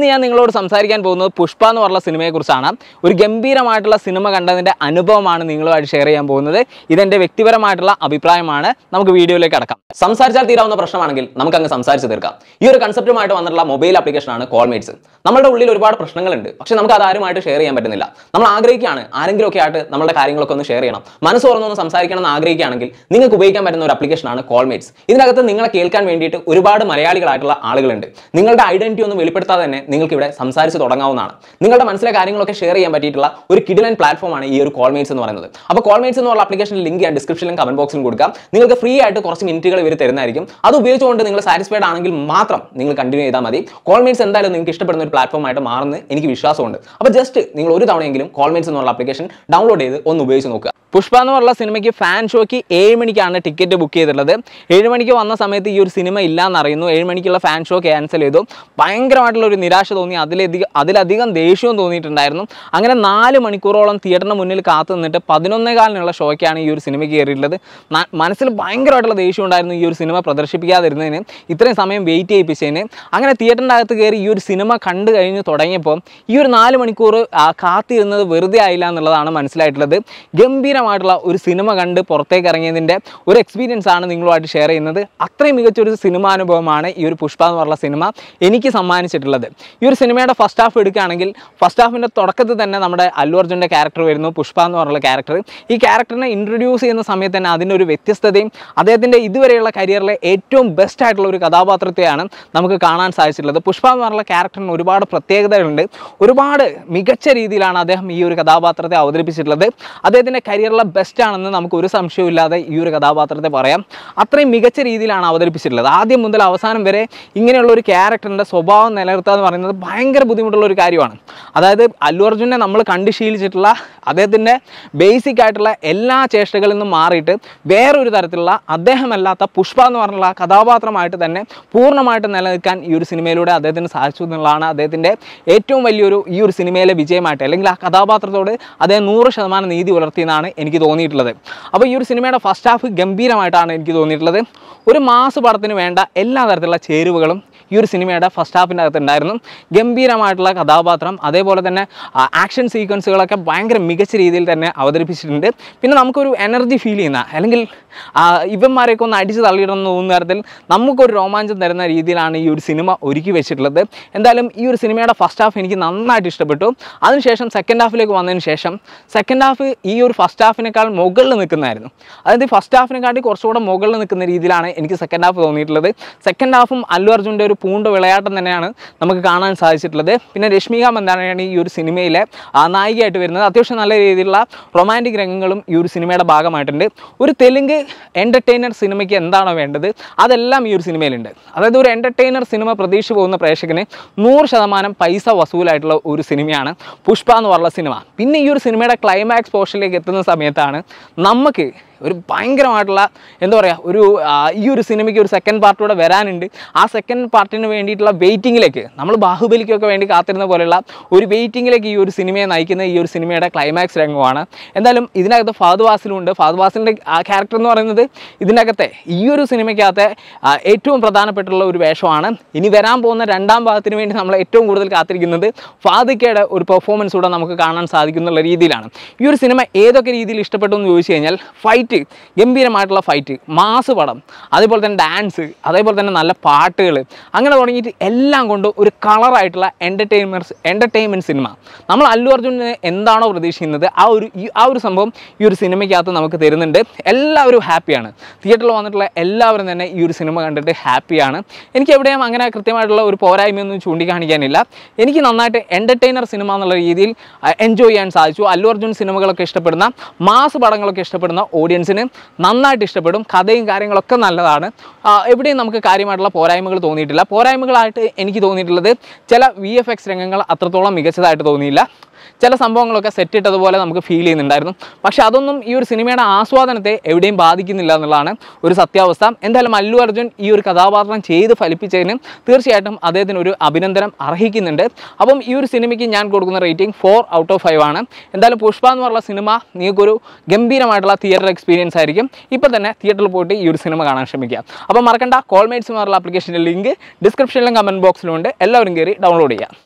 ഇന്ന് ഞാൻ നിങ്ങളോട് സംസാരിക്കാൻ പോകുന്നത് പുഷ്പ എന്ന് പറഞ്ഞ സിനിമയെക്കുറിച്ചാണ് ഒരു ഗംഭീരമായിട്ടുള്ള സിനിമ കണ്ടതിൻ്റെ അനുഭവമാണ് നിങ്ങളുമായിട്ട് ഷെയർ ചെയ്യാൻ പോകുന്നത് ഇതെൻ്റെ വ്യക്തിപരമായിട്ടുള്ള അഭിപ്രായമാണ് നമുക്ക് വീഡിയോയിലേക്ക് അടക്കാം സംസാരിച്ചാൽ തീരാവുന്ന പ്രശ്നമാണെങ്കിൽ നമുക്ക് അങ്ങ് സംസാരിച്ച് തീർക്കാം ഈ ഒരു കൺസെപ്റ്റുമായിട്ട് വന്നിട്ടുള്ള മൊബൈൽ ആപ്ലിക്കേഷനാണ് കോൾമേറ്റ്സ് നമ്മുടെ ഉള്ളിൽ ഒരുപാട് പ്രശ്നങ്ങളുണ്ട് പക്ഷേ നമുക്ക് അതാരുമായിട്ട് ഷെയർ ചെയ്യാൻ പറ്റുന്നില്ല നമ്മൾ ആഗ്രഹിക്കുകയാണ് ആരെങ്കിലുമൊക്കെ ആയിട്ട് നമ്മുടെ കാര്യങ്ങളൊക്കെ ഒന്ന് ഷെയർ ചെയ്യണം മനസ്സ് തുറന്നൊന്ന് സംസാരിക്കണം എന്ന് ആഗ്രഹിക്കുകയാണെങ്കിൽ നിങ്ങൾക്ക് ഉപയോഗിക്കാൻ പറ്റുന്ന ഒരു ആപ്ലിക്കേഷനാണ് കോൾമേറ്റ്സ് ഇതിനകത്ത് നിങ്ങളെ കേൾക്കാൻ വേണ്ടിയിട്ട് ഒരുപാട് മലയാളികളായിട്ടുള്ള ആളുകളുണ്ട് നിങ്ങളുടെ ഐഡന്റിറ്റി ഒന്നും വെളിപ്പെടുത്താതെ തന്നെ നിങ്ങൾക്ക് ഇവിടെ സംസാരിച്ച് തുടങ്ങാവുന്നതാണ് നിങ്ങളുടെ മനസ്സിലെ കാര്യങ്ങളൊക്കെ ഷെയർ ചെയ്യാൻ പറ്റിയിട്ടുള്ള ഒരു കിഡിലൻ പ്ലാറ്റ്ഫോമാണ് ഈ ഒരു കോൾമേറ്റ്സ് എന്ന് പറയുന്നത് അപ്പോൾ കോൾമേറ്റ്സ് പറഞ്ഞ ആപ്ലിക്കേഷൻ്റെ ലിങ്ക് ഞാൻ ഡിസ്ക്രിപ്ഷനിലും കമന്റ് ബോക്സിലും കൊടുക്കാം നിങ്ങൾക്ക് ഫ്രീ ആയിട്ട് കുറച്ച് മിനിറ്റുകൾ ഇവർ തരുന്നതായിരിക്കും അത് ഉപയോഗിച്ചുകൊണ്ട് നിങ്ങൾ സാറ്റിസ്ഫൈഡ് ആണെങ്കിൽ മാത്രം നിങ്ങൾ കണ്ടിന്യൂ ചെയ്താൽ മതി കോൾമേറ്റ്സ് എന്തായാലും നിങ്ങൾക്ക് ഇഷ്ടപ്പെടുന്ന ഒരു പ്ലാറ്റ്ഫോമായിട്ട് ആയിട്ട് മാറുന്ന എനിക്ക് വിശ്വാസമുണ്ട് അപ്പോൾ ജസ്റ്റ് നിങ്ങൾ ഒരു തവണയെങ്കിലും കോൾമേറ്റ്സ് എന്നുള്ള ആപ്ലിക്കേഷൻ ഡൗൺലോഡ് ചെയ്ത് ഒന്ന് ഉപയോഗിച്ച് നോക്കുക പുഷ്പ എന്ന് പറഞ്ഞ സിനിമയ്ക്ക് ഫാൻ ഷോയ്ക്ക് ഏഴ് മണിക്കാണ് ടിക്കറ്റ് ബുക്ക് ചെയ്തിട്ടുള്ളത് ഏഴ് മണിക്ക് വന്ന സമയത്ത് ഈ ഒരു സിനിമ എന്ന് അറിയുന്നു ഏഴ് മണിക്കുള്ള ഫാൻ ഷോ ക്യാൻസൽ ചെയ്തു ഭയങ്കരമായിട്ടുള്ള ഒരു നിരാശ തോന്നി അതിലധികം അതിലധികം ദേഷ്യവും തോന്നിയിട്ടുണ്ടായിരുന്നു അങ്ങനെ നാല് മണിക്കൂറോളം തിയേറ്ററിന് മുന്നിൽ കാത്തു നിന്നിട്ട് പതിനൊന്നേകാലിനുള്ള ഷോയ്ക്കാണ് ഈ ഒരു സിനിമ കയറിയിട്ടുള്ളത് മനസ്സിൽ ഭയങ്കരമായിട്ടുള്ള ദേഷ്യം ഉണ്ടായിരുന്നു ഈ ഒരു സിനിമ പ്രദർശിപ്പിക്കാതിരുന്നതിന് ഇത്രയും സമയം വെയിറ്റ് ചെയ്യിപ്പിച്ചതിന് അങ്ങനെ തിയേറ്ററിൻ്റെ അകത്ത് കയറി ഈ ഒരു സിനിമ കണ്ടു കഴിഞ്ഞ് തുടങ്ങിയപ്പോൾ ഈ ഒരു നാല് മണിക്കൂർ കാത്തിരുന്നത് വെറുതെ ആയില്ല എന്നുള്ളതാണ് മനസ്സിലായിട്ടുള്ളത് ഗംഭീര ഭയങ്കരമായിട്ടുള്ള ഒരു സിനിമ കണ്ട് പുറത്തേക്ക് ഇറങ്ങിയതിൻ്റെ ഒരു എക്സ്പീരിയൻസ് ആണ് നിങ്ങളുമായിട്ട് ഷെയർ ചെയ്യുന്നത് അത്രയും മികച്ചൊരു സിനിമാനുഭവമാണ് ഈ ഒരു പുഷ്പ എന്ന് പറഞ്ഞ സിനിമ എനിക്ക് സമ്മാനിച്ചിട്ടുള്ളത് ഈ ഒരു സിനിമയുടെ ഫസ്റ്റ് ഹാഫ് എടുക്കുകയാണെങ്കിൽ ഫസ്റ്റ് ഹാഫിൻ്റെ തുടക്കത്തിൽ തന്നെ നമ്മുടെ അല്ലു അർജുൻ്റെ ക്യാരക്ടർ വരുന്നു പുഷ്പ എന്ന് പറഞ്ഞുള്ള ക്യാരക്ടർ ഈ ക്യാരക്ടറിനെ ഇൻട്രൊഡ്യൂസ് ചെയ്യുന്ന സമയത്ത് തന്നെ അതിൻ്റെ ഒരു വ്യത്യസ്തതയും അദ്ദേഹത്തിൻ്റെ ഇതുവരെയുള്ള കരിയറിലെ ഏറ്റവും ബെസ്റ്റ് ആയിട്ടുള്ള ഒരു കഥാപാത്രത്തെയാണ് നമുക്ക് കാണാൻ സാധിച്ചിട്ടുള്ളത് പുഷ്പ എന്ന് പറഞ്ഞുള്ള ക്യാരക്ടറിന് ഒരുപാട് പ്രത്യേകതകളുണ്ട് ഒരുപാട് മികച്ച രീതിയിലാണ് അദ്ദേഹം ഈ ഒരു കഥാപാത്രത്തെ അവതരിപ്പിച്ചിട്ടുള്ളത് അദ്ദേഹത്തിൻ്റെ കരിയർ കേരള ബെസ്റ്റ് ആണെന്ന് നമുക്ക് ഒരു സംശയമില്ലാതെ ഈ ഒരു കഥാപാത്രത്തെ പറയാം അത്രയും മികച്ച രീതിയിലാണ് അവതരിപ്പിച്ചിട്ടുള്ളത് ആദ്യം മുതൽ അവസാനം വരെ ഇങ്ങനെയുള്ള ഒരു ക്യാരക്ടറിൻ്റെ സ്വഭാവം നിലനിർത്തുക എന്ന് പറയുന്നത് ഭയങ്കര ബുദ്ധിമുട്ടുള്ള ഒരു കാര്യമാണ് അതായത് അല്ലു അർജുനെ നമ്മൾ കണ്ടുശീലിച്ചിട്ടുള്ള അദ്ദേഹത്തിൻ്റെ ബേസിക് ആയിട്ടുള്ള എല്ലാ ചേഷ്ടകളിൽ നിന്നും മാറിയിട്ട് വേറൊരു തരത്തിലുള്ള അദ്ദേഹമല്ലാത്ത പുഷ്പ എന്ന് പറഞ്ഞുള്ള കഥാപാത്രമായിട്ട് തന്നെ പൂർണ്ണമായിട്ട് നിലനിൽക്കാൻ ഈ ഒരു സിനിമയിലൂടെ അദ്ദേഹത്തിന് സാധിച്ചു എന്നുള്ളതാണ് അദ്ദേഹത്തിൻ്റെ ഏറ്റവും വലിയൊരു ഈ ഒരു സിനിമയിലെ വിജയമായിട്ട് അല്ലെങ്കിൽ ആ കഥാപാത്രത്തോട് അദ്ദേഹം നൂറ് ശതമാനം നീതി പുലർത്തിയെന്നാണ് എനിക്ക് തോന്നിയിട്ടുള്ളത് അപ്പോൾ ഈ ഒരു സിനിമയുടെ ഫസ്റ്റ് ഹാഫ് ഗംഭീരമായിട്ടാണ് എനിക്ക് തോന്നിയിട്ടുള്ളത് ഒരു മാസ് പടത്തിന് വേണ്ട എല്ലാ തരത്തിലുള്ള ചേരുവകളും ഈ ഒരു സിനിമയുടെ ഫസ്റ്റ് ഹാഫിൻ്റെ അകത്ത് ഉണ്ടായിരുന്നു ഗംഭീരമായിട്ടുള്ള കഥാപാത്രം അതേപോലെ തന്നെ ആക്ഷൻ സീക്വൻസുകളൊക്കെ ഭയങ്കര മികച്ച രീതിയിൽ തന്നെ അവതരിപ്പിച്ചിട്ടുണ്ട് പിന്നെ നമുക്കൊരു എനർജി ഫീൽ ചെയ്യുന്ന അല്ലെങ്കിൽ ഇവന്മാരെയൊക്കെ ഒന്ന് അടിച്ച് തള്ളിയിടുന്ന തോന്നുന്ന തരത്തിൽ നമുക്കൊരു രോമാഞ്ചം തരുന്ന രീതിയിലാണ് ഈ ഒരു സിനിമ ഒരുക്കി വെച്ചിട്ടുള്ളത് എന്തായാലും ഈ ഒരു സിനിമയുടെ ഫസ്റ്റ് ഹാഫ് എനിക്ക് നന്നായിട്ട് ഇഷ്ടപ്പെട്ടു അതിനുശേഷം സെക്കൻഡ് ഹാഫിലേക്ക് വന്നതിന് ശേഷം സെക്കൻഡ് ഹാഫ് ഈ ഒരു ഫസ്റ്റ് ഹാഫിനേക്കാൾ മുകളിൽ നിൽക്കുന്നതായിരുന്നു അതായത് ഫസ്റ്റ് ഹാഫിനെക്കാട്ടി കുറച്ചുകൂടെ മുകളിൽ നിൽക്കുന്ന രീതിയിലാണ് എനിക്ക് സെക്കൻഡ് ഹാഫ് തോന്നിയിട്ടുള്ളത് സെക്കൻഡ് ഹാഫും അല്ലു അർജുൻ്റെ ഒരു പൂണ്ട വിളയാട്ടം തന്നെയാണ് നമുക്ക് കാണാൻ സാധിച്ചിട്ടുള്ളത് പിന്നെ രശ്മിക മന്ദാനയാണ് ഈ ഒരു സിനിമയിലെ നായികയായിട്ട് വരുന്നത് അത്യാവശ്യം നല്ല രീതിയിലുള്ള റൊമാൻറ്റിക് രംഗങ്ങളും ഈ ഒരു സിനിമയുടെ ഭാഗമായിട്ടുണ്ട് ഒരു തെലുങ്ക് എൻ്റർടൈനർ സിനിമയ്ക്ക് എന്താണോ വേണ്ടത് അതെല്ലാം ഈ ഒരു സിനിമയിലുണ്ട് അതായത് ഒരു എൻ്റർടൈനർ സിനിമ പ്രതീക്ഷ പോകുന്ന പ്രേക്ഷകന് നൂറ് ശതമാനം പൈസ വസൂലായിട്ടുള്ള ഒരു സിനിമയാണ് പുഷ്പ എന്ന് പറഞ്ഞ സിനിമ പിന്നെ ഈ ഒരു സിനിമയുടെ ക്ലൈമാക്സ് പോർഷനിലേക്ക് എത്തുന്ന സമയത്ത് സമയത്താണ് നമുക്ക് ഒരു ഭയങ്കരമായിട്ടുള്ള എന്താ പറയുക ഒരു ഈ ഒരു സിനിമയ്ക്ക് ഒരു സെക്കൻഡ് പാർട്ടൂടെ വരാനുണ്ട് ആ സെക്കൻഡ് പാർട്ടിന് വേണ്ടിയിട്ടുള്ള വെയിറ്റിങ്ങിലേക്ക് നമ്മൾ ബാഹുബലിക്കൊക്കെ വേണ്ടി കാത്തിരുന്ന പോലെയുള്ള ഒരു വെയിറ്റിങ്ങിലേക്ക് ഈ ഒരു സിനിമയെ നയിക്കുന്ന ഈ ഒരു സിനിമയുടെ ക്ലൈമാക്സ് രംഗമാണ് എന്തായാലും ഇതിനകത്ത് ഫാദ് വാസിലുണ്ട് ഫാദ് വാസിലിൻ്റെ ക്യാരക്ടർ എന്ന് പറയുന്നത് ഇതിനകത്തെ ഈ ഒരു സിനിമയ്ക്കകത്തെ ഏറ്റവും പ്രധാനപ്പെട്ടുള്ള ഒരു വേഷമാണ് ഇനി വരാൻ പോകുന്ന രണ്ടാം ഭാഗത്തിന് വേണ്ടി നമ്മൾ ഏറ്റവും കൂടുതൽ കാത്തിരിക്കുന്നത് ഫാദിക്കയുടെ ഒരു പെർഫോമൻസ് കൂടെ നമുക്ക് കാണാൻ സാധിക്കുന്നുള്ള രീതിയിലാണ് ഈ ഒരു സിനിമ ഏതൊക്കെ രീതിയിൽ ഇഷ്ടപ്പെട്ടു എന്ന് ചോദിച്ചു കഴിഞ്ഞാൽ ഫൈറ്റ് ഫൈറ്റ് ഗംഭീരമായിട്ടുള്ള ഫൈറ്റ് മാസ് പടം അതേപോലെ തന്നെ ഡാൻസ് അതേപോലെ തന്നെ നല്ല പാട്ടുകൾ അങ്ങനെ തുടങ്ങിയിട്ട് എല്ലാം കൊണ്ട് ഒരു കളറായിട്ടുള്ള എൻ്റർടൈൻമെൻറ്റ്സ് എൻ്റർടൈൻമെൻറ്റ് സിനിമ നമ്മൾ അല്ലു അർജുനെ എന്താണോ പ്രതീക്ഷിക്കുന്നത് ആ ഒരു ആ ഒരു സംഭവം ഈ ഒരു സിനിമയ്ക്കകത്ത് നമുക്ക് തരുന്നുണ്ട് എല്ലാവരും ഹാപ്പിയാണ് തിയേറ്ററിൽ വന്നിട്ടുള്ള എല്ലാവരും തന്നെ ഈ ഒരു സിനിമ കണ്ടിട്ട് ഹാപ്പിയാണ് എനിക്ക് എവിടെയും അങ്ങനെ കൃത്യമായിട്ടുള്ള ഒരു പോരായ്മയൊന്നും ചൂണ്ടിക്കാണിക്കാനില്ല എനിക്ക് നന്നായിട്ട് എൻ്റർടൈനർ സിനിമ എന്നുള്ള രീതിയിൽ എൻജോയ് ചെയ്യാൻ സാധിച്ചു അല്ലു അർജുൻ സിനിമകളൊക്കെ ഇഷ്ടപ്പെടുന്ന മാസ് പടങ്ങളൊക്കെ ഇഷ്ടപ്പെടുന്ന ഓഡിയൻസ് ഓഡിയൻസിന് നന്നായിട്ട് ഇഷ്ടപ്പെടും കഥയും കാര്യങ്ങളൊക്കെ നല്ലതാണ് എവിടെയും നമുക്ക് കാര്യമായിട്ടുള്ള പോരായ്മകൾ തോന്നിയിട്ടില്ല പോരായ്മകളായിട്ട് എനിക്ക് തോന്നിയിട്ടുള്ളത് ചില വി എഫ് എക്സ് രംഗങ്ങൾ അത്രത്തോളം മികച്ചതായിട്ട് തോന്നിയില്ല ചില സംഭവങ്ങളൊക്കെ സെറ്റ് ഇട്ടതുപോലെ നമുക്ക് ഫീൽ ചെയ്യുന്നുണ്ടായിരുന്നു പക്ഷേ അതൊന്നും ഈ ഒരു സിനിമയുടെ ആസ്വാദനത്തെ എവിടെയും ബാധിക്കുന്നില്ല എന്നുള്ളതാണ് ഒരു സത്യാവസ്ഥ എന്തായാലും അല്ലു അർജുൻ ഈ ഒരു കഥാപാത്രം ചെയ്ത് ഫലിപ്പിച്ചതിന് തീർച്ചയായിട്ടും അദ്ദേഹത്തിന് ഒരു അഭിനന്ദനം അർഹിക്കുന്നുണ്ട് അപ്പം ഈ ഒരു സിനിമയ്ക്ക് ഞാൻ കൊടുക്കുന്ന rating four out of five ആണ് എന്തായാലും പുഷ്പ എന്ന് പറഞ്ഞ സിനിമ നിങ്ങൾക്കൊരു ഗംഭീരമായിട്ടുള്ള തിയേറ്റർ എക്സ്പീരിയൻസ് ആയിരിക്കും ഇപ്പോൾ തന്നെ തിയേറ്ററിൽ പോയിട്ട് ഈ ഒരു സിനിമ കാണാൻ ശ്രമിക്കുക അപ്പോൾ മറക്കണ്ട കോൾമേറ്റ്സ് എന്ന് പറഞ്ഞ ആപ്ലിക്കേഷൻ്റെ ലിങ്ക് ഡിസ്ക്രിപ്ഷനിലും കമൻറ്റ് ബോക്സിലും ഉണ്ട് എല്ലാവരും കയറി ഡൗൺലോഡ് ചെയ്യാം